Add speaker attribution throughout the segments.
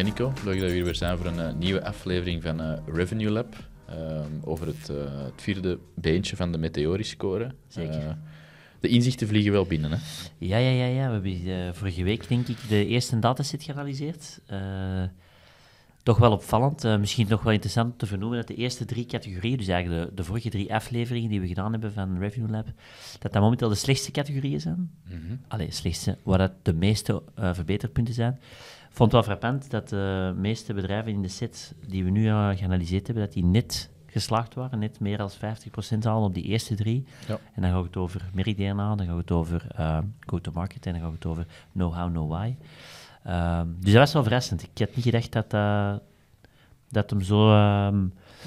Speaker 1: okay, Nico, leuk dat we hier weer zijn voor een eh, nieuwe aflevering van eh, Revenue Lab. Ehm,
Speaker 2: over het, eh, het, vierde beentje van de Meteoriscore. score de inzichten vliegen wel binnen, hè? Ja, ja, ja. ja. We hebben vorige week, denk ik, de eerste dataset gerealiseerd toch wel opvallend. Uh, misschien nog wel interessant om te vernoemen dat de eerste drie categorieën, dus eigenlijk de, vorige drie afleveringen die we gedaan hebben van Revenue Lab, dat dat momenteel de slechtste categorieën zijn. Mm -hmm. Allee, slechtste, waar dat de meeste verbeterpunten zijn vond het wel frappant dat de meeste bedrijven in de set die we nu uh, geanalyseerd hebben, dat die net geslaagd waren, net meer dan 50% halen op die eerste drie. En dan gaan we het over Meridiana, dan gaan we het over eh, go-to-market en dan gaan we het over know-how, know-why. Ehm, dus dat was wel verrassend. Ik had niet gedacht dat, eh, dat hem zo... Ehm,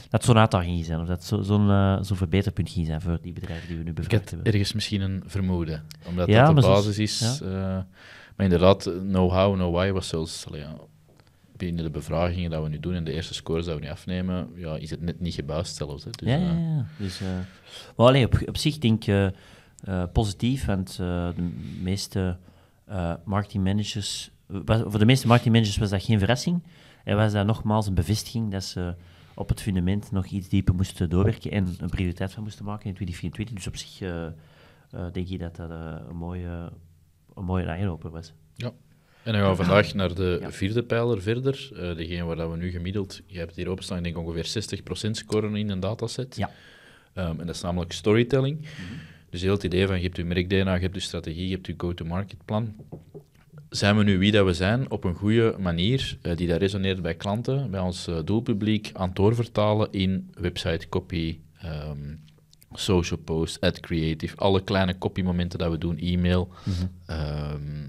Speaker 2: dat zo'n aantal ging zijn, of dat zo'n zo eh, zo verbeterpunt ging zijn voor die bedrijven die we nu bevraagd hebben. ergens misschien een vermoeden, omdat dat de basis is.
Speaker 1: Maar inderdaad, know how, know why was zelfs allee, binnen de bevragingen dat we nu doen en de eerste scores dat we nu afnemen, ja, is het net niet gebuist zelfs. Dus, ja, ja, eh, ja.
Speaker 2: Dus, eh, op, op zich denk ik eh, positief, want de meeste marketingmanagers, voor de meeste marketingmanagers was dat geen verrassing. En was dat nogmaals een bevestiging dat ze op het fundament nog iets dieper moesten doorwerken en een prioriteit van moesten maken in 2024. Dus op zich denk ik dat dat een mooie een mooie open was.
Speaker 1: Ja. En dan gaan we vandaag naar de vierde pijler verder. Uh, degene waar dat we nu gemiddeld, je hebt hier openstaan, ik denk ongeveer 60% scoren in een dataset. Ja. Ehm, en dat is namelijk storytelling. Mhm. Dus heel het idee van je hebt je merk-DNA, je hebt je strategie, je hebt je go-to-market plan. Zijn we nu wie dat we zijn op een goede manier eh, die dat resoneert bij klanten, bij ons eh, doelpubliek, aan het doorvertalen in website copy, ehm, social posts, ad creative, alle kleine momenten dat we doen, e-mail. Mhm. Ehm,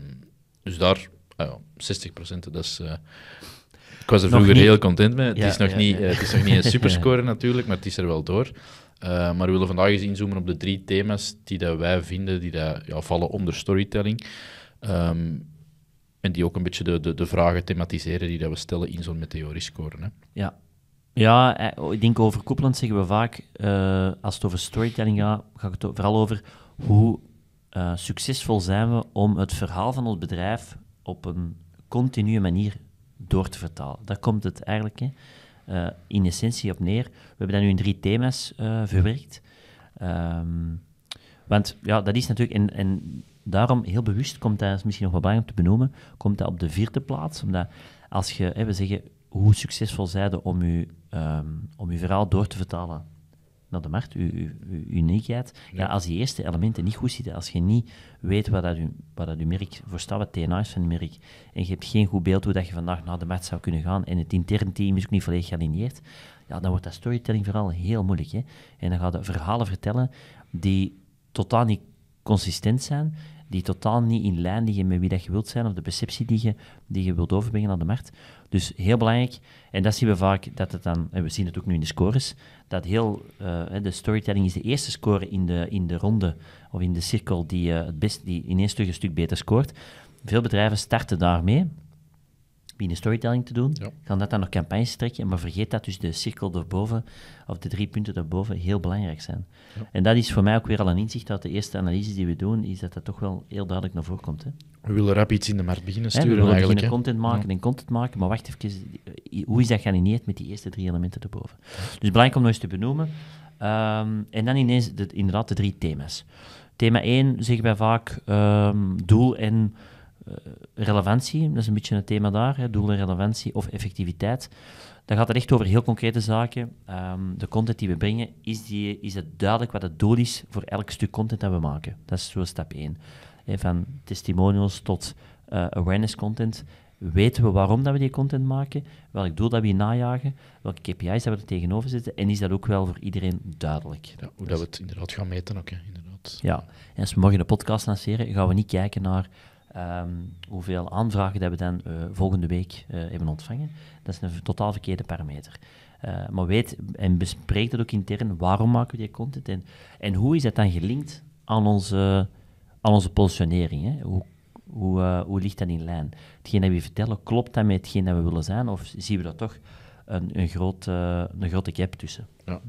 Speaker 1: dus daar, 60 ah procent, dat is... Eh, ik was er vroeger heel content mee. het, is nog niet, eh, het is nog niet een superscore natuurlijk, maar het is er wel door. Eh, maar we willen vandaag eens inzoomen op de drie thema's die dat wij vinden, die dat, vallen onder storytelling. Ehm, en die ook een beetje de, de, de vragen thematiseren die dat we stellen in zo'n meteoriscore. Hè.
Speaker 2: Ja, ja, eh, oh, ik denk overkoepelend zeggen we vaak, eh, als het over storytelling gaat, gaat het vooral over hoe uh, succesvol zijn we om het verhaal van ons bedrijf op een continue manier door te vertalen. Daar komt het eigenlijk in essentie op neer. We hebben dat nu in drie thema's verwerkt. Ehm, want ja, dat is natuurlijk, en, en daarom heel bewust komt dat, is misschien nog wel belangrijk om te benoemen, komt dat op de vierde plaats, omdat als je, hè, we zeggen, hoe succesvol zijde om je ehm, om verhaal door te vertalen naar de markt, uw, uniekheid. Ja. als die eerste elementen niet goed zitten, als je niet weet wat dat, u, wat dat merk voor staat, wat TNA is van merk, en je hebt geen goed beeld hoe dat je vandaag naar de markt zou kunnen gaan, en het interne team is ook niet volledig gealineerd, ja, dan wordt dat storytelling vooral heel moeilijk. Hè? En dan gaat je verhalen vertellen die totaal niet consistent zijn die totaal niet in lijn liggen met wie dat je wilt zijn of de perceptie die je, die je wilt overbrengen aan de markt. Dus heel belangrijk, en dat zien we vaak, dat het dan, en we zien het ook nu in de scores, dat heel, eh, de storytelling is de eerste score in de, in de ronde of in de cirkel die, eh, het best, die in één een stuk beter scoort. Veel bedrijven starten daarmee, binnen storytelling te doen. kan dat dan nog campagnes trekken, maar vergeet dat dus de cirkel daarboven, of de drie punten daarboven, heel belangrijk zijn. En dat is voor mij ook weer al een inzicht dat de eerste analyse die we doen, is dat dat toch wel heel duidelijk naar voren komt. Hè? We willen rap iets in de markt beginnen sturen ja, we willen content maken en content maken, maar wacht even, hoe is dat geanineerd met die eerste drie elementen erboven? Dus belangrijk om nog eens te benoemen. Ehm, en dan ineens inderdaad de drie thema's. Thema 1 zeggen wij vaak ehm, doel en eh, relevantie, dat is een beetje het thema daar, hè, doel en relevantie of effectiviteit. Dan gaat het echt over heel concrete zaken. Ehm, de content die we brengen, is, die, is het duidelijk wat het doel is voor elk stuk content dat we maken. Dat is zo stap 1. van testimonials tot eh, awareness content. Weten we waarom dat we die content maken? Welk doel dat we najagen? Welke KPI's dat we er tegenover zitten? En is dat ook wel voor iedereen duidelijk? hoe dat we het inderdaad gaan meten ook, hè, inderdaad. Ja, en als we morgen de podcast lanceren, gaan we niet kijken naar Ehm, hoeveel aanvragen dat we dan eh, volgende week uh, hebben ontvangen. Dat is een totaal verkeerde parameter. Eh, maar weet en bespreek dat ook intern, waarom maken we die content en, en hoe is dat dan gelinkt aan onze, aan onze positionering? Hè? Hoe, hoe, hoe ligt dat in lijn? Hetgeen dat we vertellen, klopt dat met hetgeen dat we willen zijn of zien we daar toch een, een, groot, een grote gap tussen? Ja.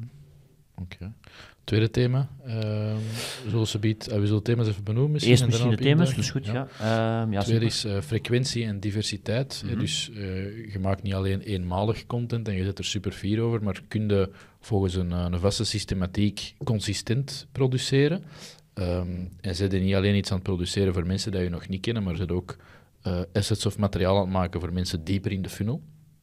Speaker 1: Oké. Tweede thema. Uh, ehm, zullen ze biedt, eh, we zullen thema's even benoemen misschien. Eerst misschien de thema's, dus goed. Ja. ja ehm, Tweede is eh, frequentie en diversiteit. Eh, mhm. Dus je maakt niet alleen eenmalig content en je zet er super fier over, maar kun je volgens een, een vaste systematiek consistent produceren. Ehm, en zet je niet alleen iets aan het produceren voor mensen die je nog niet kennen, maar zit ook assets of materiaal aan het maken voor mensen dieper in de funnel.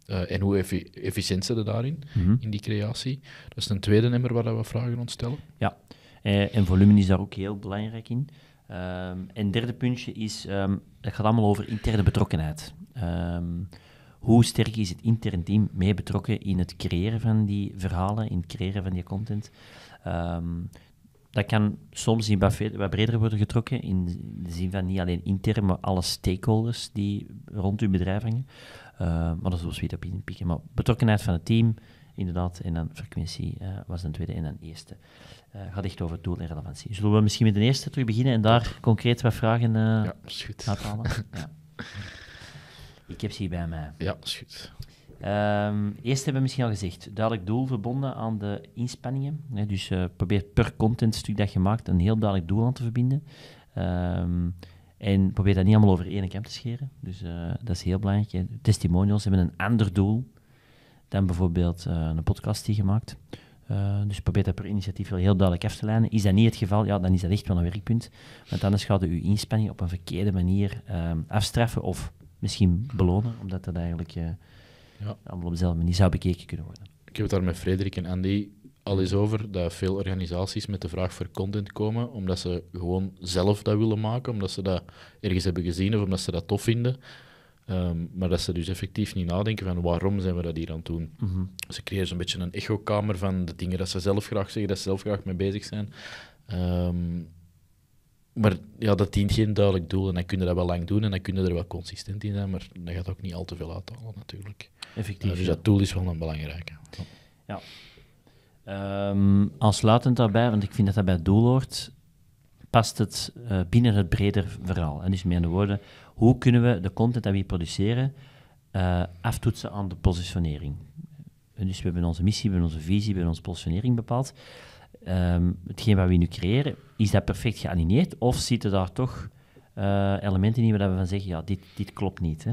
Speaker 1: Eh, en hoe efficiënt zijn ze daarin, mhm. in die creatie? Dat is een tweede nummer waar we vragen ons stellen.
Speaker 2: Ja, eh, en volume is daar ook heel belangrijk in. Um, en derde puntje is, um, het gaat allemaal over interne betrokkenheid. Ehm, hoe sterk is het intern team mee betrokken in het creëren van die verhalen, in het creëren van die content? dat kan soms in wat, breder worden getrokken, in de zin van niet alleen intern, maar alle stakeholders die rond uw bedrijf hangen. Eh, maar dat is wel zoiets op inpikken. Maar betrokkenheid van het team, inderdaad, en dan frequentie eh, was een tweede en een eerste. Uh, gaat echt over doel en relevantie. Zullen we misschien met de eerste terug beginnen en daar concreet wat vragen uh, ja, is goed. ja. Ik heb ze hier bij mij. Ja, is goed. Ehm, eerst hebben we misschien al gezegd, duidelijk doel verbonden aan de inspanningen. Hè, dus uh, probeer per contentstuk dat je maakt een heel duidelijk doel aan te verbinden. Ehm, en probeer dat niet allemaal over één kam te scheren. Dus eh, dat is heel belangrijk. Testimonials hebben een ander doel dan bijvoorbeeld eh, een podcast die je maakt. dus probeer dat per initiatief wel heel duidelijk af te lijnen. Is dat niet het geval, ja, dan is dat echt wel een werkpunt. Want anders gaat u uw inspanning op een verkeerde manier ehm, afstraffen of misschien belonen, omdat dat eigenlijk ja. allemaal op dezelfde manier zou bekeken kunnen worden.
Speaker 1: Ik heb het daar met Frederik en Andy al eens over dat veel organisaties met de vraag voor content komen, omdat ze gewoon zelf dat willen maken, omdat ze dat ergens hebben gezien of omdat ze dat tof vinden. Ehm, maar dat ze dus effectief niet nadenken van waarom zijn we dat hier aan het doen. Mhm. Ze creëren zo'n beetje een echokamer van de dingen dat ze zelf graag zeggen, dat ze zelf graag mee bezig zijn. Ehm, maar ja, dat dient geen duidelijk doel en dan kun je dat wel lang doen en dan kun je er wel consistent in zijn, maar dat gaat ook niet al te veel uithalen
Speaker 2: natuurlijk. Effectief. dus dat doel is wel een belangrijke. Ja. Ehm, als sluitend daarbij, want ik vind dat dat bij het doel hoort, past het eh, binnen het breder verhaal. En dus met andere woorden, hoe kunnen we de content dat we produceren eh, aftoetsen aan de positionering? En dus we hebben onze missie, we hebben onze visie, we hebben onze positionering bepaald. Ehm, hetgeen wat we nu creëren, is dat perfect geanimeerd of zitten daar toch eh, elementen in waar we van zeggen, ja, dit, dit klopt niet. Hè?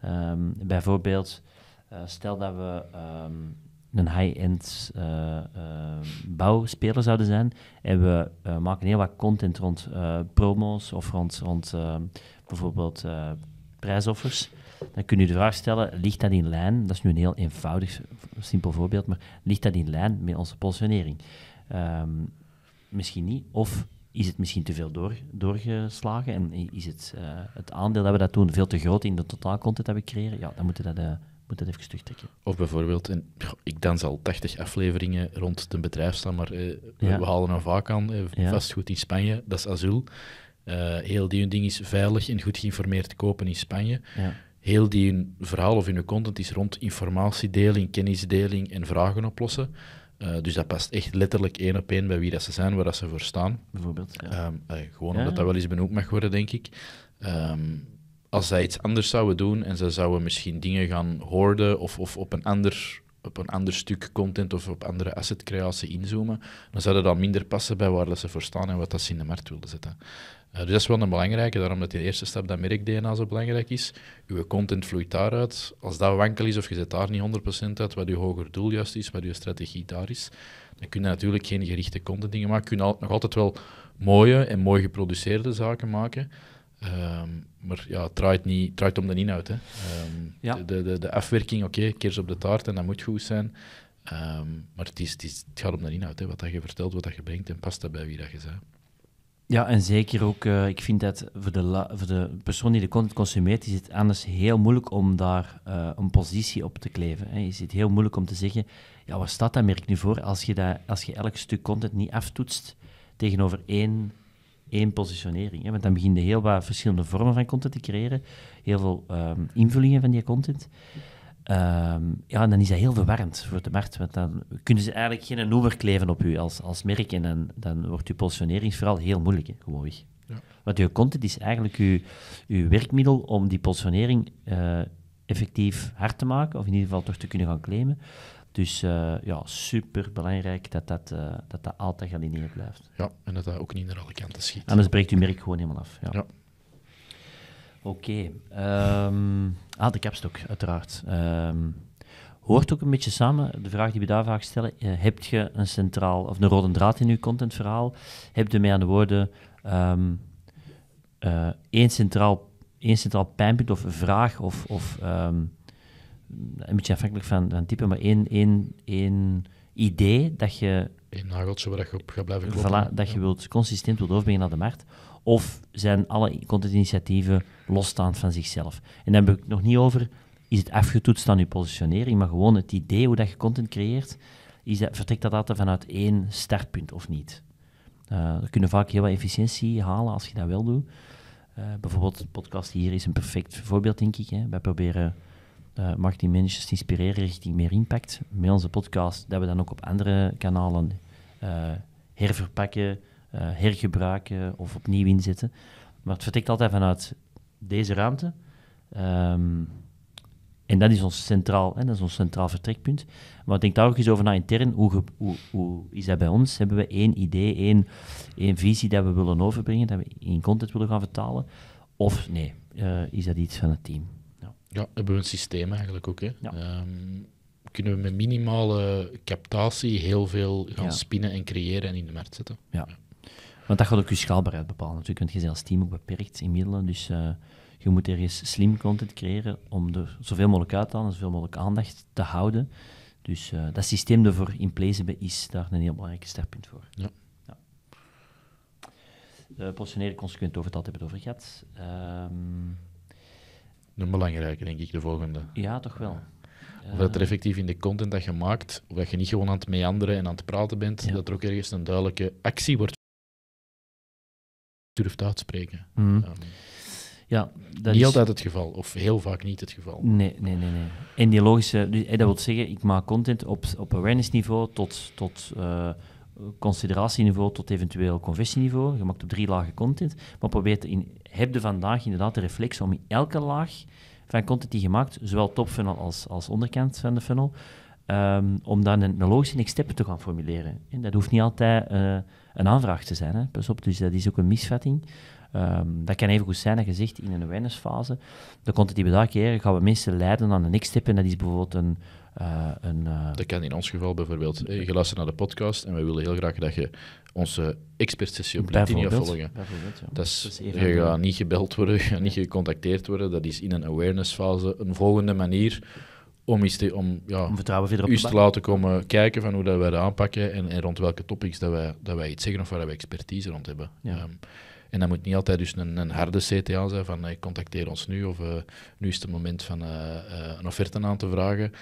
Speaker 2: Ehm, bijvoorbeeld eh, stel dat we ehm, een high-end eh, eh, bouwspeler zouden zijn en we maken heel wat content rond promo's of rond, rond ehm, bijvoorbeeld prijsoffers, dan kun je de vraag stellen, ligt dat in lijn, dat is nu een heel eenvoudig, simpel voorbeeld, maar ligt dat in lijn met onze positionering? Ehm, misschien niet. Of is het misschien te veel door, doorgeslagen en is het, het aandeel dat we dat doen veel te groot in de totaalcontent dat we creëren? Ja, dan moeten we dat dat even terugtrekken.
Speaker 1: Of bijvoorbeeld, en, ik dans al 80 afleveringen rond de staan, maar eh, we halen hem vaak aan, Vast eh, vastgoed in Spanje, dat is azul. Eh, heel die hun ding is veilig en goed geïnformeerd kopen in Spanje. Ja. Heel die hun verhaal of hun content is rond informatiedeling, kennisdeling en vragen oplossen. dus dat past echt letterlijk één op één bij wie dat ze zijn, waar dat ze voor staan. Bijvoorbeeld. Ja. Ehm, gewoon omdat dat wel eens benoemd mag worden, denk ik. Ehm, als zij iets anders zouden doen en ze zouden misschien dingen gaan hoorden of, of op, een ander, op een ander stuk content of op andere assetcreatie inzoomen, dan zou dat minder passen bij waar dat ze voor staan en wat dat ze in de markt willen zetten. Eh, dus dat is wel een belangrijke, daarom dat die eerste stap, dat merk-DNA zo belangrijk is. Uw content vloeit daaruit. Als dat wankel is of je zet daar niet 100% uit, wat je hoger doel juist is, wat je strategie daar is, dan kun je natuurlijk geen gerichte content dingen maken. Kun je al, nog altijd wel mooie en mooi geproduceerde zaken maken. Um, maar ja, het draait, niet, het draait om de inhoud. Hè. Ehm, de, de, de afwerking, oké, keers op de taart en dat moet goed zijn. Ehm, maar het, is, het, is, het, gaat om de inhoud, hè. wat dat je vertelt, wat dat je brengt en past dat bij wie dat je zijn.
Speaker 2: Ja, en zeker ook, eh, ik vind dat voor de, voor de persoon die de content consumeert, is het anders heel moeilijk om daar eh, een positie op te kleven. Hè. Is het heel moeilijk om te zeggen, ja, wat staat dat merk nu voor als je, dat, als je elk stuk content niet aftoetst tegenover één één positionering. Want dan begin je heel wat verschillende vormen van content te creëren. Heel veel um, invullingen van die content. Ehm, ja, en dan is dat heel verwarrend voor de markt. Want dan kunnen ze eigenlijk geen noemer kleven op u als, als merk. En dan, wordt uw positionering vooral heel moeilijk, hè, gewoon weg. Ja. Want uw content is eigenlijk uw, uw werkmiddel om die positionering eh, effectief hard te maken, of in ieder geval toch te kunnen gaan claimen. Dus uh, ja, super belangrijk dat dat, uh, dat dat altijd gealineerd blijft. Ja, en dat dat ook niet naar alle kanten schiet. Anders breekt uw merk gewoon helemaal af. Ja. Oké. Okay, um, ehm, ah, de kapstok, uiteraard. Ehm, hoort ook een beetje samen, de vraag die we daar vaak stellen. Eh, heb je een centraal, of een rode draad in je contentverhaal? Heb je mee aan de woorden um, één centraal één centraal pijnpunt of vraag of, of ehm, een beetje afhankelijk van, van type, maar één, één, één idee dat je...
Speaker 1: Eén nageltje waar je op gaat blijven kloppen. dat je
Speaker 2: wilt, consistent wilt overbrengen naar de markt. Of zijn alle contentinitiatieven losstaand van zichzelf? En dan heb ik het nog niet over, is het afgetoetst aan je positionering, maar gewoon het idee hoe dat je content creëert, is dat, vertrekt dat altijd vanuit één startpunt of niet? Eh, we kunnen vaak heel wat efficiëntie halen als je dat wel doet. Eh, bijvoorbeeld de podcast hier is een perfect voorbeeld, denk ik. Hè. Wij proberen uh, te inspireren richting meer impact. Met onze podcast, dat we dan ook op andere kanalen eh, herverpakken, hergebruiken of opnieuw inzetten. Maar het vertrekt altijd vanuit deze ruimte. Ehm, en dat is ons centraal, hè, dat is ons centraal vertrekpunt. Maar denk daar ook eens over na intern. Hoe, hoe, hoe, is dat bij ons? Hebben we één idee, één, één visie dat we willen overbrengen, dat we in content willen gaan vertalen? Of nee, eh, is dat iets van het team?
Speaker 1: Ja, ja hebben we een systeem eigenlijk ook. Hè? Ehm, kunnen we met minimale captatie heel veel gaan
Speaker 2: spinnen en creëren en in de markt zetten. Ja. Want dat gaat ook je schaalbaarheid bepalen natuurlijk, want je bent als team ook beperkt in middelen. Dus eh, je moet ergens slim content creëren om er zoveel mogelijk uit te halen, zoveel mogelijk aandacht te houden. Dus eh, dat systeem ervoor in place hebben is daar een heel belangrijk startpunt voor. Ja. ja. Eh, positioneren consequent over dat hebben we het over gehad. Um, een belangrijke, denk ik, de volgende. Ja, toch wel. Of dat er eh,
Speaker 1: effectief in de content dat je maakt, of dat je niet gewoon aan het meanderen en aan het praten bent, dat er ook ergens een duidelijke actie wordt durft uitspreken.
Speaker 2: Mm. Ehm, ja, dat niet is... altijd het geval,
Speaker 1: of heel vaak niet het geval. Nee,
Speaker 2: nee, nee. nee. En die logische, dus, eh, dat wil zeggen, ik maak content op, op awareness-niveau tot, tot uh, consideratieniveau, tot eventueel conversieniveau. Je maakt op drie lagen content, maar probeer in, heb je vandaag inderdaad de reflex om in elke laag van content die je maakt, zowel topfunnel als, als onderkant van de funnel, ehm, om dan een, logische next step te gaan formuleren. En dat hoeft niet altijd eh, een aanvraag te zijn. Hè. Pas op, dus dat is ook een misvatting. Ehm, dat kan even goed zijn, dat je zegt, in een awarenessfase, komt het die we daar gaan we mensen leiden aan een next-step. En dat is bijvoorbeeld een... Eh, een eh,
Speaker 1: Dat kan in ons geval bijvoorbeeld. Eh, je luistert naar de podcast en wij willen heel graag dat je onze expertsessie op LinkedIn gaat volgen. Dat is, je gaat niet gebeld worden, niet gecontacteerd worden. Dat is in een awarenessfase een volgende manier om, iets te, om, ja, om vertrouwen te laten komen kijken van hoe dat wij dat aanpakken en, rond welke topics dat wij, dat wij iets zeggen of waar we expertise rond hebben. Ja. Ehm, en dat moet niet altijd dus een, een harde CTA zijn van hey, eh, contacteer ons nu of eh, nu is het moment van eh, een offerte
Speaker 2: aan te vragen.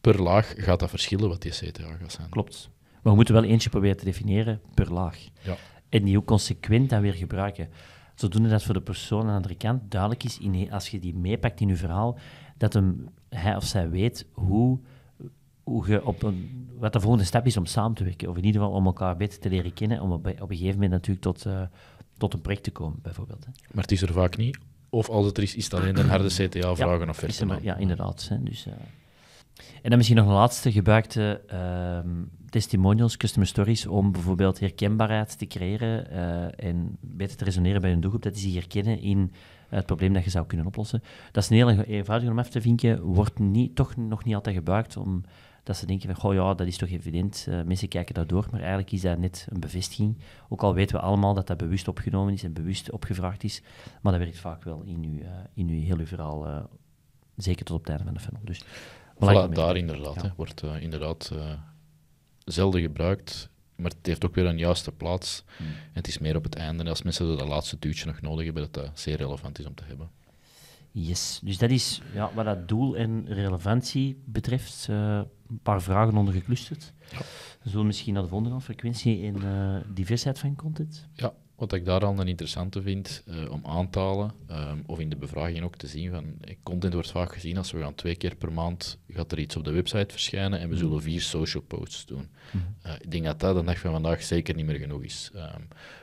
Speaker 2: Per laag gaat dat verschillen wat die CTA gaat zijn. Klopt. Maar we moeten wel eentje proberen te definiëren per laag. Ja. En die ook consequent dan weer gebruiken. Zodoende dat voor de persoon aan de andere kant duidelijk is, in, als je die meepakt in je verhaal, dat hem, hij of zij weet hoe, hoe je op een, wat de volgende stap is om samen te werken. Of in ieder geval om elkaar beter te leren kennen, om op, een gegeven moment natuurlijk tot, tot een project te komen, bijvoorbeeld. Maar het is er vaak niet.
Speaker 1: Of als het er is, is het alleen een harde CTA-vragen of versie. Ja, inderdaad. Hè. Dus, eh,
Speaker 2: En dan misschien nog een laatste, gebruikte ehm, testimonials, customer stories, om bijvoorbeeld herkenbaarheid te creëren eh, en beter te resoneren bij een doelgroep. Dat is die herkennen in het probleem dat je zou kunnen oplossen. Dat is een heel eenvoudig om af te vinken, wordt niet, toch nog niet altijd gebruikt om dat ze denken van, goh ja, dat is toch evident, eh, mensen kijken daardoor, door, maar eigenlijk is dat net een bevestiging. Ook al weten we allemaal dat dat bewust opgenomen is en bewust opgevraagd is, maar dat werkt vaak wel in uw, uh, in uw heel verhaal, eh, zeker tot op het einde van de funnel. Dus, voilà, daar inderdaad, hè, wordt inderdaad zelden gebruikt,
Speaker 1: maar het heeft ook weer een juiste plaats. Hmm. En het is meer op het einde, als mensen dat laatste duwtje nog nodig hebben, dat
Speaker 2: dat zeer relevant is om te hebben. Yes, dus dat is ja, wat dat doel en relevantie betreft. Eh, een paar vragen ondergeclusterd. We zullen misschien naar de volgende frequentie en uh, diversiteit van content.
Speaker 1: Ja, wat ik daar al een interessante vind, uh, om aantallen um, ehm, of in de bevraging ook te zien, van content wordt vaak gezien als we gaan twee keer per maand, gaat er iets op de website verschijnen en we zullen vier social posts doen. Mm ik denk dat dat de dag van vandaag zeker niet meer genoeg is. Ehm,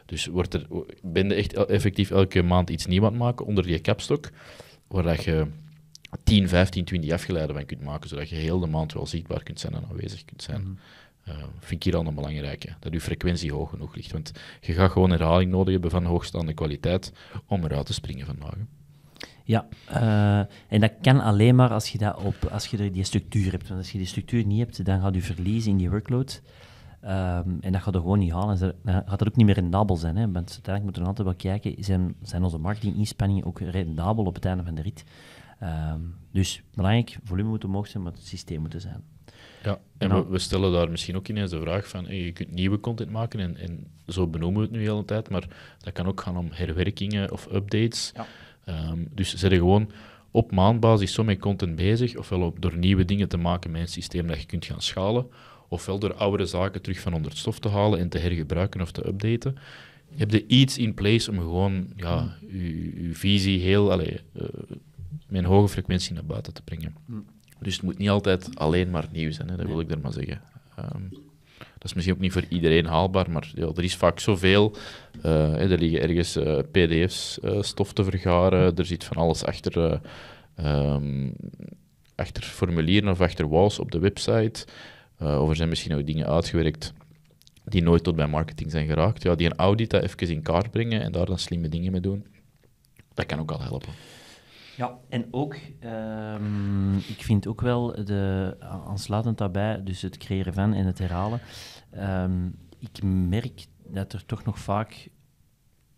Speaker 1: dus wordt er, ben echt e-, effectief elke maand iets nieuw aan het maken onder die capstok waar dat je 10, 15, 20 afgeleiden van kunt maken, zodat je heel de maand wel zichtbaar kunt zijn en aanwezig kunt zijn. Mm vind ik hier al een belangrijke, dat je frequentie hoog genoeg ligt. Want je gaat gewoon herhaling nodig hebben van hoogstaande kwaliteit om eruit te springen vandaag.
Speaker 2: Ja, eh, en dat kan alleen maar als je, dat op, als je die structuur hebt. Want als je die structuur niet hebt, dan gaat je verliezen in die workload. Ehm, en dat gaat er gewoon niet halen. dan gaat er ook niet meer rendabel zijn. Hè. Want uiteindelijk moeten we altijd wel kijken, zijn, zijn onze marketinginspanningen ook rendabel op het einde van de rit? Ehm, dus belangrijk, volume moet omhoog zijn, maar het systeem moet er zijn.
Speaker 1: Ja, en we, stellen daar misschien ook ineens de vraag van, je kunt nieuwe content maken en, en, zo benoemen we het nu de hele tijd, maar dat kan ook gaan om herwerkingen of updates. Ja. Ehm, dus ze zetten gewoon op maandbasis zo met content bezig, ofwel door nieuwe dingen te maken met een systeem dat je kunt gaan schalen, ofwel door oudere zaken terug van onder het stof te halen en te hergebruiken of te updaten, heb je iets in place om gewoon ja, mm. je, visie heel allee, eh, met een hoge frequentie naar buiten te brengen. Mm. Dus het moet niet altijd alleen maar nieuw zijn, hè, dat wil ik er maar zeggen. Ehm, dat is misschien ook niet voor iedereen haalbaar, maar er is vaak zoveel. Uh, hè, er liggen ergens eh, PDF's stof te vergaren, mm. er zit van alles achter, ehm, achter formulieren of achter walls op de website. Uh, eh, of er zijn misschien ook dingen uitgewerkt die nooit tot bij marketing zijn geraakt. Ja, die een audit dat even in kaart brengen en daar dan slimme dingen mee doen. Dat kan ook al helpen.
Speaker 2: Ja, en ook, ehm, ik vind ook wel, de, aansluitend daarbij, dus het creëren van en het herhalen, ehm, ik merk dat er toch nog vaak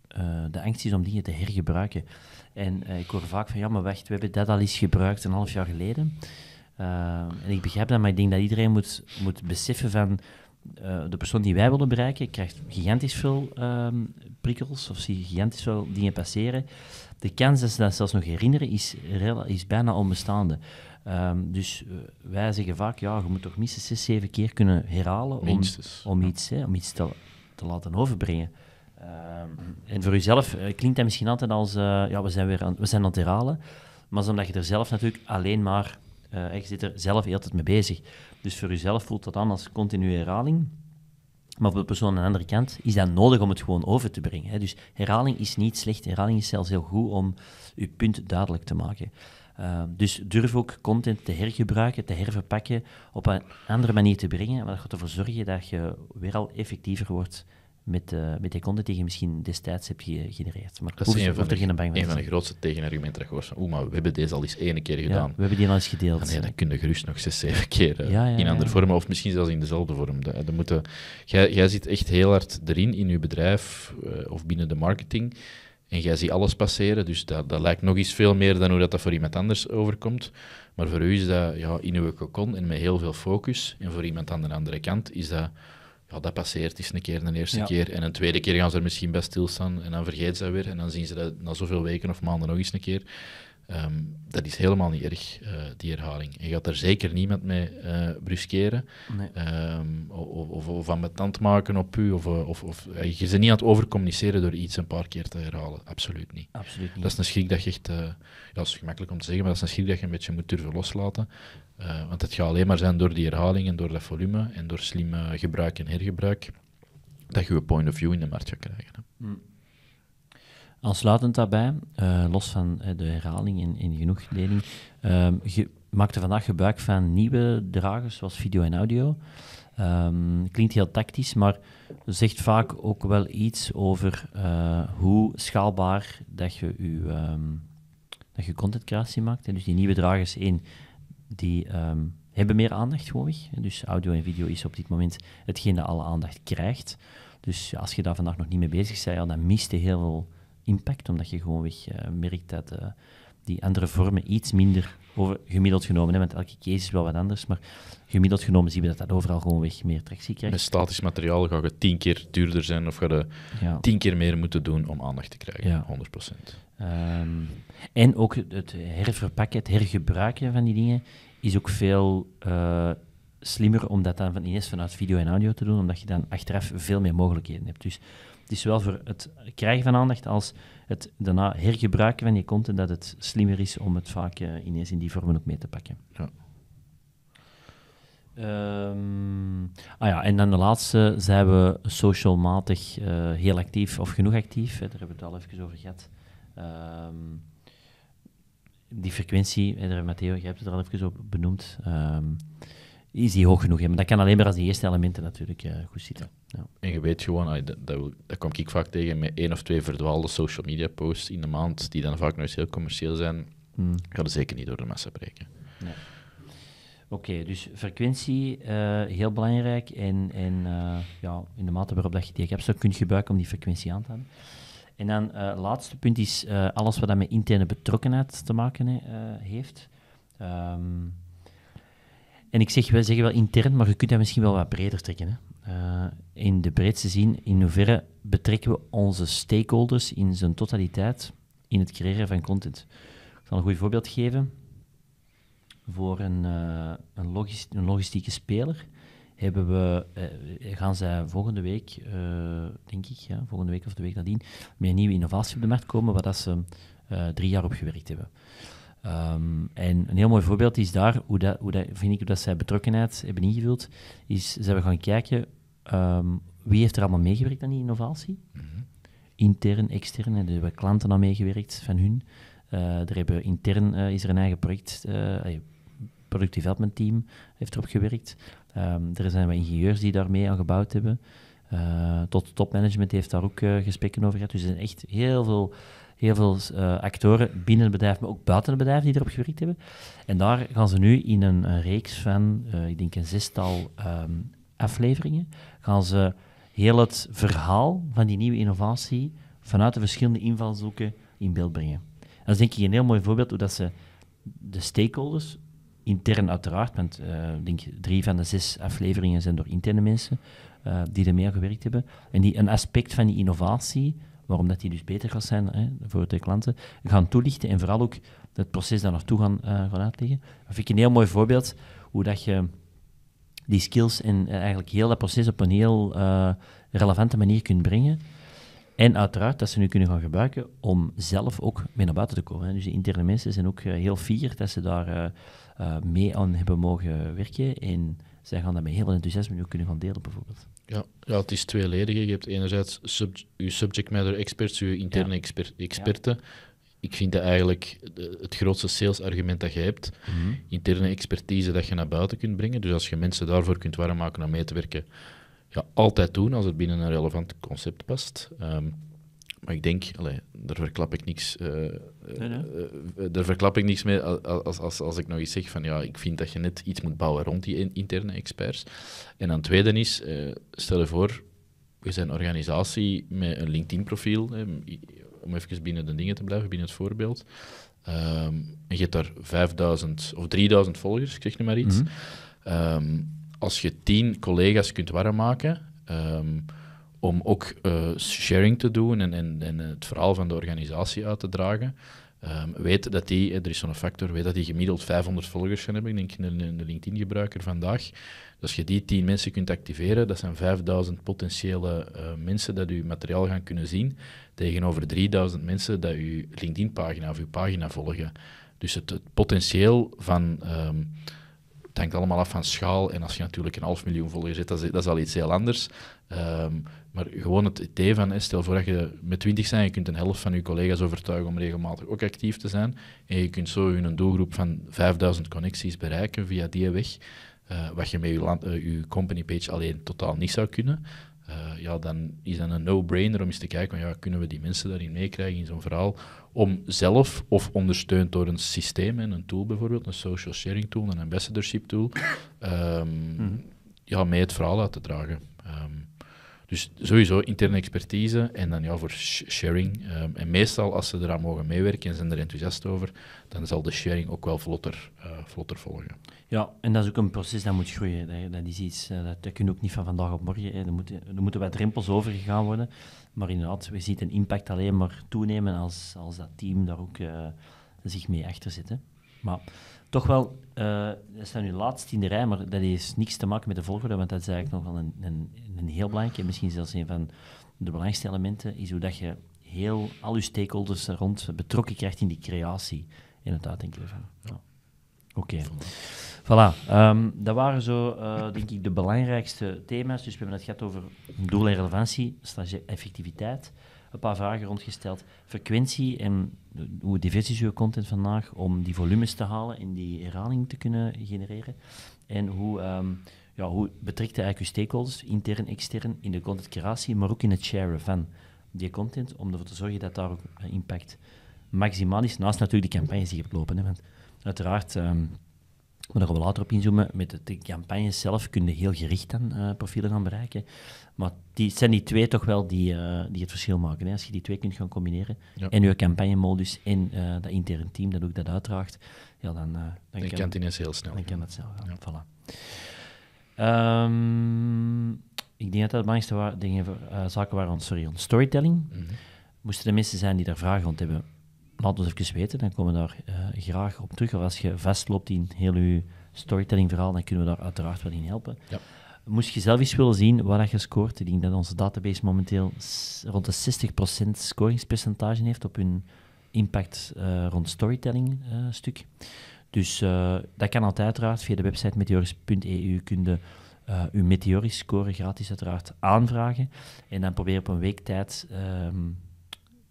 Speaker 2: eh, de angst is om dingen te hergebruiken. En eh, ik hoor vaak van, ja, maar wacht, we hebben dat al eens gebruikt een half jaar geleden. Ehm, en ik begrijp dat, maar ik denk dat iedereen moet, moet beseffen van... Eh, de persoon die wij willen bereiken krijgt gigantisch veel ehm, prikkels of zie gigantisch veel dingen passeren. De kans dat ze dat zelfs nog herinneren is, is bijna onbestaande. Ehm, dus eh, wij zeggen vaak, ja, je moet toch minstens zes, zeven keer kunnen herhalen om, om iets, om iets te, te laten overbrengen. en voor jezelf eh, klinkt dat misschien altijd als, ja, we zijn, weer aan, we zijn aan het herhalen. Maar omdat je er zelf natuurlijk alleen maar uh, eh, je zit er zelf heel mee bezig. Dus voor jezelf voelt dat aan als continue herhaling. Maar voor de persoon aan de andere kant is dat nodig om het gewoon over te brengen. Hè? Dus herhaling is niet slecht. Herhaling is zelfs heel goed om je punt duidelijk te maken. Eh, dus durf ook content te hergebruiken, te herverpakken, op een andere manier te brengen. Maar dat gaat ervoor zorgen dat je weer al effectiever wordt met, eh, met de content die je misschien destijds hebt gegenereerd. Maar dat is een, van de, een van de
Speaker 1: grootste tegenargumenten dat je Oeh, maar we hebben deze al eens één keer gedaan. we hebben die al eens gedeeld. nee, dan kun je gerust nog zes, zeven keer eh, in andere vormen, of misschien zelfs in dezelfde vorm. De, de moeten, jij, jij zit echt heel hard erin, in je bedrijf eh, of binnen de marketing. En jij ziet alles passeren, dus dat, dat lijkt nog eens veel meer dan hoe dat, dat voor iemand anders overkomt. Maar voor u is dat ja, in uw cocon en met heel veel focus. En voor iemand aan de andere kant is dat ja, dat passeert eens een keer, de eerste keer. En een tweede keer gaan ze er misschien bij stilstaan en dan vergeet ze dat weer. En dan zien ze dat na zoveel weken of maanden nog eens een keer. Ehm, dat is helemaal niet erg, eh, die herhaling. Je gaat daar zeker niemand mee eh, bruskeren ehm, of, of, of tand maken op u. Of, eh, of, of, je bent niet aan het overcommuniceren door iets een paar keer te herhalen. Absoluut niet. Absoluut niet. Dat is een schrik dat je echt, ja, dat is gemakkelijk om te zeggen, maar dat is een schrik dat je een beetje moet durven loslaten. want het gaat alleen maar zijn door die herhaling en door dat volume en door slim gebruik en hergebruik dat je een point of view in de markt gaat krijgen. Hm.
Speaker 2: Aansluitend daarbij, eh, los van eh, de herhaling en, genoeg leding. je ehm, maakte vandaag gebruik van nieuwe dragers zoals video en audio. Ehm, klinkt heel tactisch, maar zegt vaak ook wel iets over eh, hoe schaalbaar dat je, uw, um, ehm, dat je maakt. En dus die nieuwe dragers, in, die hebben meer aandacht gewoonweg. Dus audio en video is op dit moment hetgeen dat alle aandacht krijgt. Dus als je daar vandaag nog niet mee bezig bent, dan miste heel veel impact, omdat je gewoon uh, merkt dat eh, die andere vormen iets minder over, gemiddeld genomen, hè, want elke case is wel wat anders, maar gemiddeld genomen zien we dat dat overal gewoonweg meer tractie krijgt. Met statisch materiaal ga
Speaker 1: je tien keer duurder zijn of ga je tien keer meer moeten doen om aandacht te krijgen, 100%.
Speaker 2: Um, ehm, en ook het herverpakken, het hergebruiken van die dingen is ook veel eh, slimmer om dat dan van, ineens vanuit video en audio te doen, omdat je dan achteraf veel meer mogelijkheden hebt. Dus is zowel voor het krijgen van aandacht als het daarna hergebruiken van je content, dat het slimmer is om het vaak eh, ineens in die vormen ook mee te pakken. Ja. Ehm, ah ja, en dan de laatste zijn we socialmatig uh, heel actief of genoeg actief. Hè, daar hebben we het al even over gehad. Ehm, die frequentie, hè, Matteo, je hebt het er al even op benoemd. Um, is die hoog genoeg. Hè? Maar dat kan alleen maar als die eerste elementen natuurlijk eh, goed zitten. Ja.
Speaker 1: En je weet gewoon, dat, kom ik vaak tegen met één of twee verdwaalde social media posts in de maand, die dan vaak nog eens heel commercieel zijn, hmm. ga zeker niet door de massa breken.
Speaker 2: Oké, dus frequentie, uh, heel belangrijk. En, en eh, ja, in de mate waarop je die hebt, zo kun gebruiken om die frequentie aan te hebben. En dan laatste punt is alles wat dat met interne betrokkenheid te maken heeft. Um, en ik zeg, we zeggen wel intern, maar je kunt dat misschien wel wat breder trekken. Hè? Eh, in de breedste zin, in hoeverre betrekken we onze stakeholders in zijn totaliteit in het creëren van content. Ik zal een goed voorbeeld geven. Voor een, eh, een, logistieke speler hebben we, eh, gaan zij volgende week, denk ik, ja, volgende week of de week nadien, met een nieuwe innovatie op de markt komen waar dat ze drie jaar op gewerkt hebben. Ehm, en een heel mooi voorbeeld is daar, hoe, dat, hoe dat, vind ik dat zij betrokkenheid hebben ingevuld, is ze hebben gaan kijken ehm, wie heeft er allemaal meegewerkt aan die innovatie. Mhm. Intern, extern, en hebben klanten al meegewerkt van hun. Uh, eh, daar hebben intern eh, is er een eigen project, uh, product development team heeft erop gewerkt. Um, er zijn wat ingenieurs die daarmee aan gebouwd hebben. tot topmanagement heeft daar ook gesprekken over gehad. Dus er zijn echt heel veel heel veel eh, actoren binnen het bedrijf, maar ook buiten het bedrijf die erop gewerkt hebben. En daar gaan ze nu in een, reeks van, eh, ik denk een zestal ehm, afleveringen, gaan ze heel het verhaal van die nieuwe innovatie vanuit de verschillende invalshoeken in beeld brengen. dat is denk ik een heel mooi voorbeeld hoe dat ze de stakeholders, intern uiteraard, want eh, ik denk drie van de zes afleveringen zijn door interne mensen die ermee gewerkt hebben, en die een aspect van die innovatie waarom dat die dus beter gaat zijn hè, voor de klanten, gaan toelichten en vooral ook het proces daar naartoe gaan, eh, gaan uitleggen. Dat vind ik een heel mooi voorbeeld hoe dat je die skills en eh, eigenlijk heel dat proces op een heel eh, relevante manier kunt brengen. En uiteraard dat ze nu kunnen gaan gebruiken om zelf ook mee naar buiten te komen. Hè. Dus de interne mensen zijn ook heel fier dat ze daar mee aan hebben mogen werken. En zij gaan dat met heel veel enthousiasme nu kunnen gaan delen, bijvoorbeeld.
Speaker 1: Ja, ja, het is tweeledig. Je hebt enerzijds sub, je subject matter experts, je interne experten. Ik vind dat eigenlijk het grootste argument dat je hebt. Mhm. Interne expertise dat je naar buiten kunt brengen. Dus als je mensen daarvoor kunt warm maken om mee te werken, ja, altijd doen als het binnen een relevant concept past. Ehm, maar ik denk, allee, daar verklap ik niks. Eh, eh, eh, daar verklap ik niks mee als, als, als ik nog iets zeg van ja, ik vind dat je net iets moet bouwen rond die interne experts. En dan tweede is, stel je voor, we zijn een organisatie met een LinkedIn-profiel, om even binnen de dingen te blijven, binnen het voorbeeld. Ehm, en je hebt daar 5000 of 3000 volgers, ik zeg nu maar iets. Mhm. Ehm, als je 10 collega's kunt warm maken. Ehm, om ook eh, sharing te doen en, en, en, het verhaal van de organisatie uit te dragen. Ehm, weet dat die, eh, er is zo'n factor, weet dat die gemiddeld 500 volgers gaan hebben. Ik denk een, LinkedIn-gebruiker vandaag. Dus als je die 10 mensen kunt activeren, dat zijn 5000 potentiële eh, mensen dat je materiaal gaan kunnen zien. Tegenover 3000 mensen dat je LinkedIn-pagina of je pagina volgen. Dus het, potentieel van. Ehm, het hangt allemaal af van schaal. En als je natuurlijk een half miljoen volgers hebt, dat dat is al iets heel anders. Ehm, maar gewoon het idee van, stel voor dat je met 20 bent, je kunt een helft van je collega's overtuigen om regelmatig ook actief te zijn. En je kunt zo in een doelgroep van 5000 connecties bereiken via die weg. Eh, wat je met je, land, eh, company page alleen totaal niet zou kunnen. Eh, ja, dan is dat een no-brainer om eens te kijken, van, ja, kunnen we die mensen daarin meekrijgen in zo'n verhaal, om zelf of ondersteund door een systeem en een tool bijvoorbeeld, een social sharing tool, een ambassadorship tool, ehm, mhm. ja, mee het verhaal uit te dragen. Um, dus sowieso interne expertise en dan ja, voor sharing. Ehm, en meestal als ze eraan mogen meewerken en zijn er enthousiast over, dan zal de sharing ook wel vlotter, eh, vlotter volgen.
Speaker 2: Ja, en dat is ook een proces dat moet groeien. Dat, is iets, eh, dat, dat kun je ook niet van vandaag op morgen. Hè. Er, moeten, er moeten wat drempels over gegaan worden. Maar inderdaad, we zien een impact alleen maar toenemen als, als dat team daar ook eh, zich mee achter zit. Hè. Maar toch wel, uh, dat staat nu laatst in de rij, maar dat heeft niks te maken met de volgorde, want dat is eigenlijk nog wel een, een, een heel belangrijke, misschien zelfs een van de belangrijkste elementen, is hoe dat je heel al je stakeholders rond betrokken krijgt in die creatie en het uitdenken ervan. Ja. Oké. Voilà, ehm, dat waren zo, eh, denk ik, de belangrijkste thema's. Dus we hebben het gehad over doel en relevantie, stage effectiviteit een paar vragen rondgesteld. Frequentie en hoe divers is uw content vandaag om die volumes te halen en die herhaling te kunnen genereren? En hoe, um, ja, hoe betrekt u eigenlijk uw stakeholders, intern, en extern, in de contentcreatie, maar ook in het sharen van die content, om ervoor te zorgen dat daar ook impact maximaal is, naast natuurlijk de campagnes die je hebt lopen. uiteraard... Ehm, maar moet gaan we later op inzoomen. Met de campagne zelf kun je heel gericht aan eh, profielen gaan bereiken. Maar die, het zijn die twee toch wel die, eh, die het verschil maken. Hè? Als je die twee kunt gaan combineren, en je modus en eh, dat interne team dat ook dat uitdraagt, ja, dan, dan, dan kan, het heel snel. Dan kan het snel voilà. Ehm, ik denk dat dat de belangrijkste wa dingen, zaken waren, sorry, storytelling. Mhm. Moesten er mensen zijn die daar vragen rond hebben, laat ons even weten, dan komen we daar eh, graag op terug. Of als je vastloopt in heel je storytelling-verhaal, dan kunnen we daar uiteraard wel in helpen. Ja. Moest je zelf eens willen zien wat je scoort, ik denk dat onze database momenteel rond de 60% scoringspercentage heeft op hun impact eh, rond storytelling-stuk. Eh, dus dat kan altijd uiteraard via de website meteoris.eu. Kun uh, uw meteorisch score gratis uiteraard aanvragen. En dan probeer op een week tijd ehm,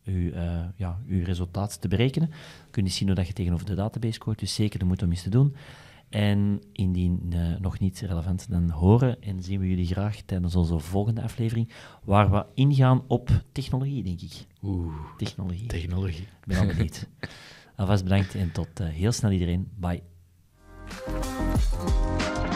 Speaker 2: uw, uh, eh, ja, uw resultaat te berekenen. kunnen kun je zien hoe dat je tegenover de database scoort. Dus zeker de moeite om te doen. En indien eh, nog niet relevant, dan horen en zien we jullie graag tijdens onze volgende aflevering, waar we ingaan op technologie, denk ik. Oeh, technologie. Technologie. ben al Alvast bedankt en tot eh, heel snel iedereen. Bye.